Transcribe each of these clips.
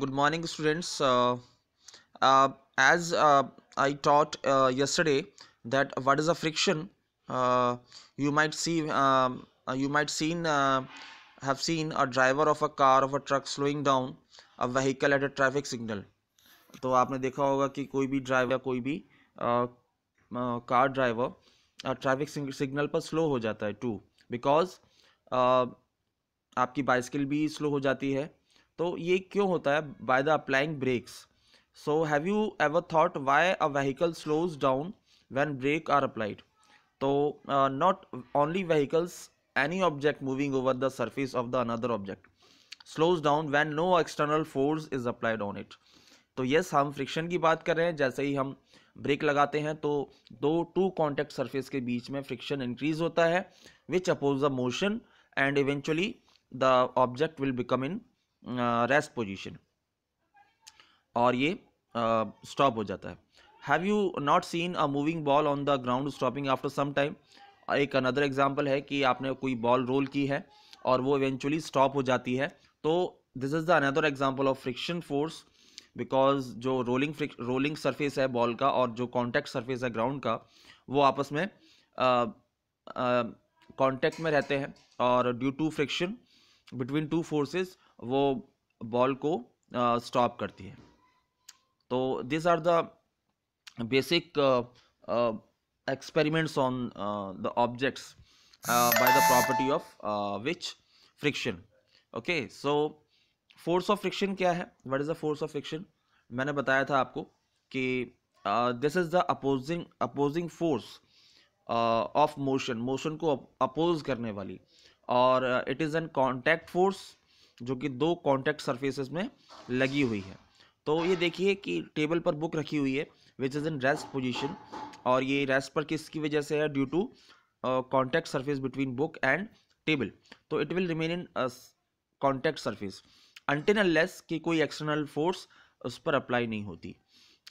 good morning students as I taught yesterday that what is a friction you might see you might seen have seen a driver of a car of a truck slowing down a vehicle at a traffic signal तो आपने देखा होगा कि कोई भी driver कोई भी car driver traffic signal पर स्लो हो जाता है टू बिकॉज uh, आपकी बाइस्किल भी स्लो हो जाती है तो ये क्यों होता है by the applying brakes so have you ever thought why a vehicle slows down when brakes are applied तो not only vehicles any object moving over the surface of the another object slows down when no external force is applied on it तो yes हम friction की बात कर रहे हैं जैसे ही हम ब्रेक लगाते हैं तो दो टू कॉन्टेक्ट सर्फेस के बीच में फ्रिक्शन इंक्रीज होता है which oppose the motion and eventually the object will become in rest position और ये स्टॉप हो जाता है have you not seen a moving ball on the ground stopping after some time एक अनदर एग्जाम्पल है कि आपने कोई बॉल रोल की है और वो इवेंचुअली स्टॉप हो जाती है तो this is the another example of friction force because जो रोलिंग रोलिंग सरफेस है बॉल का और जो कॉन्टैक्ट सरफेस है ग्राउंड का वो आपस में कॉन्टैक्ट में रहते हैं और due to friction between two forces वो बॉल को स्टॉप uh, करती है तो this are the basic experiments on the objects by the property of which friction okay so force of friction क्या है what is the force of friction मैंने बताया था आपको कि this is the opposing opposing force of motion motion को oppose करने वाली और it is an contact force जो कि दो कॉन्टैक्ट सर्फेसिस में लगी हुई है तो ये देखिए कि टेबल पर बुक रखी हुई है which is in rest position और ये रेस्ट पर किसकी वजह से है due to contact surface between book and table तो it will remain in contact surface until less कि कोई एक्सटर्नल फोर्स उस पर अप्लाई नहीं होती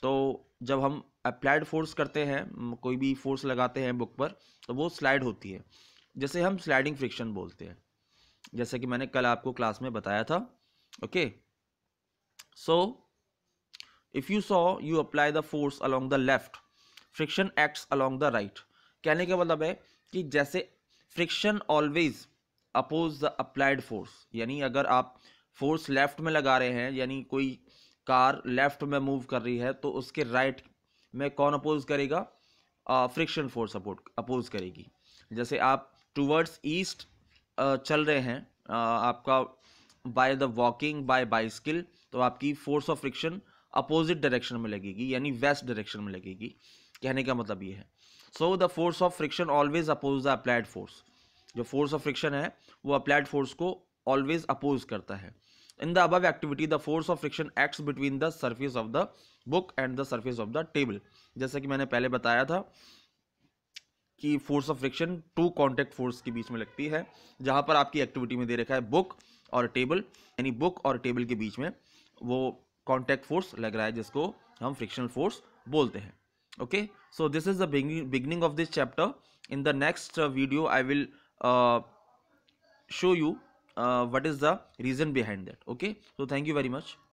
तो जब हम अप्लाइड फोर्स करते हैं कोई भी फोर्स लगाते हैं बुक पर तो वो स्लाइड होती है जैसे हम स्लाइडिंग फ्रिक्शन बोलते हैं जैसे कि मैंने कल आपको क्लास में बताया था okay so if you saw you apply the force along the left friction acts along the right कहने का मतलब है कि जैसे friction always oppose the applied force यानी अगर आप फोर्स लेफ्ट में लगा रहे हैं यानी कोई कार लेफ्ट में मूव कर रही है तो उसके राइट right में कौन अपोज करेगा फ्रिक्शन फोर्स अपोज करेगी जैसे आप टूवर्ड्स ईस्ट uh, चल रहे हैं uh, आपका by the walking by bicycle तो आपकी force of friction opposite direction में लगेगी यानी वेस्ट डायरेक्शन में लगेगी कहने का मतलब ये है so the force of friction always oppose the applied force जो फोर्स ऑफ फ्रिक्शन है वो अप्लाइड फोर्स को ऑलवेज अपोज करता है in the above activity the force of friction acts between the surface of the book and the surface of the table जैसा कि मैंने पहले बताया था की force of friction two contact force के बीच में लगती है जहाँ पर आपकी एक्टिविटी में दे रखा है बुक और टेबल यानी बुक और टेबल के बीच में वो कॉन्टैक्ट फोर्स लग रहा है जिसको हम फ्रिक्शनल फोर्स बोलते हैं okay so this is the beginning of this chapter in the next video I will show you what is the reason behind that okay so thank you very much